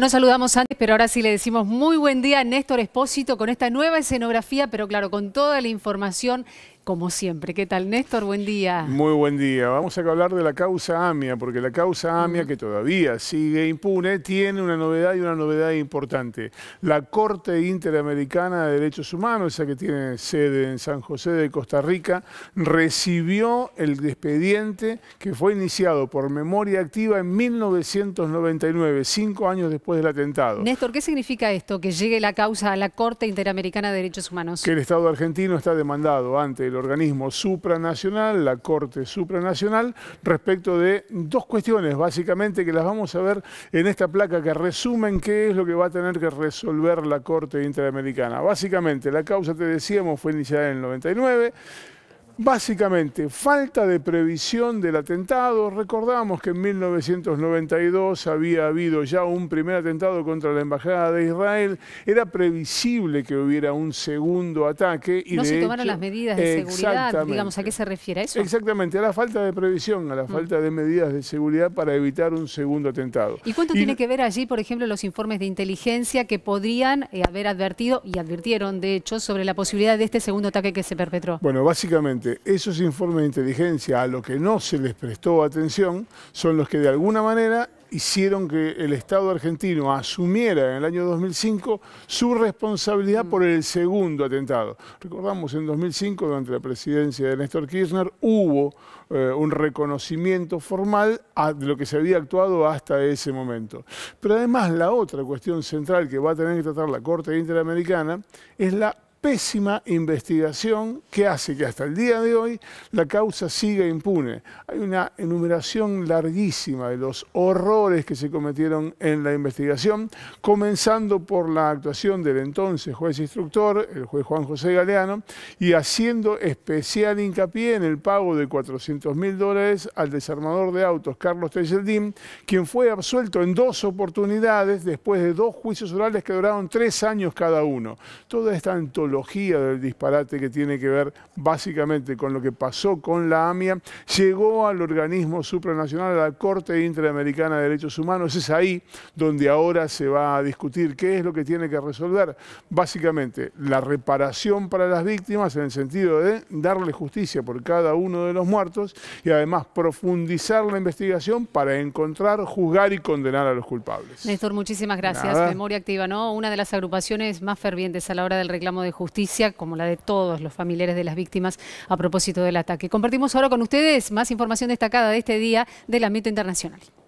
Nos saludamos antes, pero ahora sí le decimos muy buen día a Néstor Espósito con esta nueva escenografía, pero claro, con toda la información como siempre. ¿Qué tal, Néstor? Buen día. Muy buen día. Vamos a hablar de la causa AMIA, porque la causa AMIA, que todavía sigue impune, tiene una novedad y una novedad importante. La Corte Interamericana de Derechos Humanos, esa que tiene sede en San José de Costa Rica, recibió el expediente que fue iniciado por memoria activa en 1999, cinco años después del atentado. Néstor, ¿qué significa esto? Que llegue la causa a la Corte Interamericana de Derechos Humanos. Que el Estado argentino está demandado ante el organismo supranacional, la Corte Supranacional, respecto de dos cuestiones básicamente que las vamos a ver en esta placa que resumen qué es lo que va a tener que resolver la Corte Interamericana. Básicamente la causa, te decíamos, fue iniciada en el 99. Básicamente, falta de previsión del atentado. Recordamos que en 1992 había habido ya un primer atentado contra la Embajada de Israel. Era previsible que hubiera un segundo ataque. Y no se tomaron las medidas de seguridad, digamos, ¿a qué se refiere eso? Exactamente, a la falta de previsión, a la mm. falta de medidas de seguridad para evitar un segundo atentado. ¿Y cuánto tiene que ver allí, por ejemplo, los informes de inteligencia que podrían eh, haber advertido, y advirtieron de hecho, sobre la posibilidad de este segundo ataque que se perpetró? Bueno, básicamente esos informes de inteligencia a lo que no se les prestó atención son los que de alguna manera hicieron que el Estado argentino asumiera en el año 2005 su responsabilidad por el segundo atentado. Recordamos, en 2005, durante la presidencia de Néstor Kirchner, hubo eh, un reconocimiento formal de lo que se había actuado hasta ese momento. Pero además la otra cuestión central que va a tener que tratar la Corte Interamericana es la pésima investigación que hace que hasta el día de hoy la causa siga impune. Hay una enumeración larguísima de los horrores que se cometieron en la investigación, comenzando por la actuación del entonces juez instructor, el juez Juan José Galeano, y haciendo especial hincapié en el pago de 400 mil dólares al desarmador de autos Carlos Tejeldín, quien fue absuelto en dos oportunidades después de dos juicios orales que duraron tres años cada uno. Toda esta todo del disparate que tiene que ver básicamente con lo que pasó con la AMIA, llegó al organismo supranacional, a la Corte Interamericana de Derechos Humanos. Es ahí donde ahora se va a discutir qué es lo que tiene que resolver. Básicamente, la reparación para las víctimas en el sentido de darle justicia por cada uno de los muertos y además profundizar la investigación para encontrar, juzgar y condenar a los culpables. Néstor, muchísimas gracias. Memoria Activa, ¿no? Una de las agrupaciones más fervientes a la hora del reclamo de justicia justicia como la de todos los familiares de las víctimas a propósito del ataque. Compartimos ahora con ustedes más información destacada de este día del ámbito internacional.